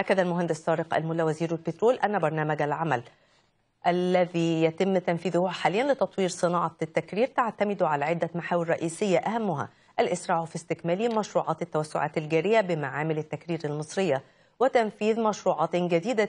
أكد المهندس طارق الملا وزير البترول أن برنامج العمل الذي يتم تنفيذه حاليا لتطوير صناعة التكرير تعتمد على عدة محاور رئيسية أهمها الإسراع في استكمال مشروعات التوسعات الجارية بمعامل التكرير المصرية وتنفيذ مشروعات جديدة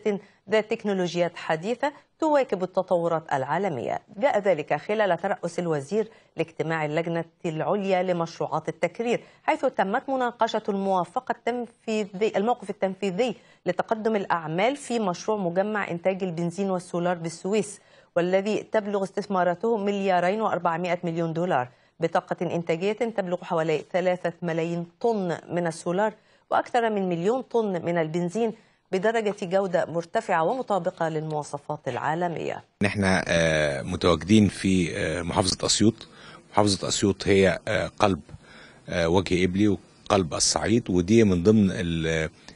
ذات تكنولوجيات حديثة تواكب التطورات العالمية جاء ذلك خلال ترأس الوزير لاجتماع اللجنة العليا لمشروعات التكرير حيث تمت مناقشة الموافقة التنفيذي الموقف التنفيذي لتقدم الأعمال في مشروع مجمع إنتاج البنزين والسولار بالسويس والذي تبلغ استثماراته مليارين و400 مليون دولار بطاقة إنتاجية تبلغ حوالي 3 ملايين طن من السولار وأكثر من مليون طن من البنزين بدرجة جودة مرتفعة ومطابقة للمواصفات العالمية نحن آه، متواجدين في آه، محافظة أسيوط محافظة أسيوط هي آه، قلب وجه إبلي وقلب الصعيد ودي من ضمن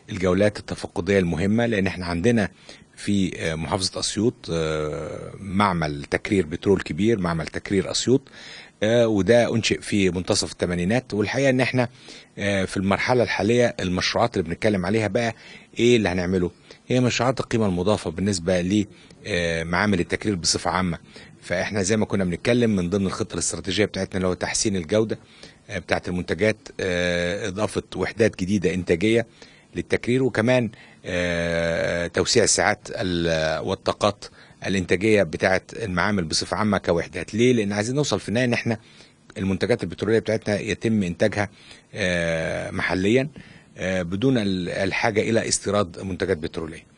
الجولات التفقدية المهمة لأن احنا عندنا في آه، محافظة أسيوط آه، معمل تكرير بترول كبير معمل تكرير أسيوط آه، وده أنشئ في منتصف الثمانينات والحقيقة إن إحنا في المرحلة الحالية المشروعات اللي بنتكلم عليها بقى إيه اللي هنعمله؟ هي مشروعات القيمة المضافة بالنسبة لمعامل التكرير بصفة عامة فإحنا زي ما كنا بنتكلم من ضمن الخطة الاستراتيجية بتاعتنا اللي هو تحسين الجودة بتاعت المنتجات إضافة وحدات جديدة إنتاجية للتكرير وكمان آه، توسيع الساعات والطاقات الانتاجيه بتاعه المعامل بصفه عامه كوحدات ليه لان عايزين نوصل في النهايه ان احنا المنتجات البتروليه بتاعتنا يتم انتاجها آه، محليا آه، بدون الحاجه الى استيراد منتجات بتروليه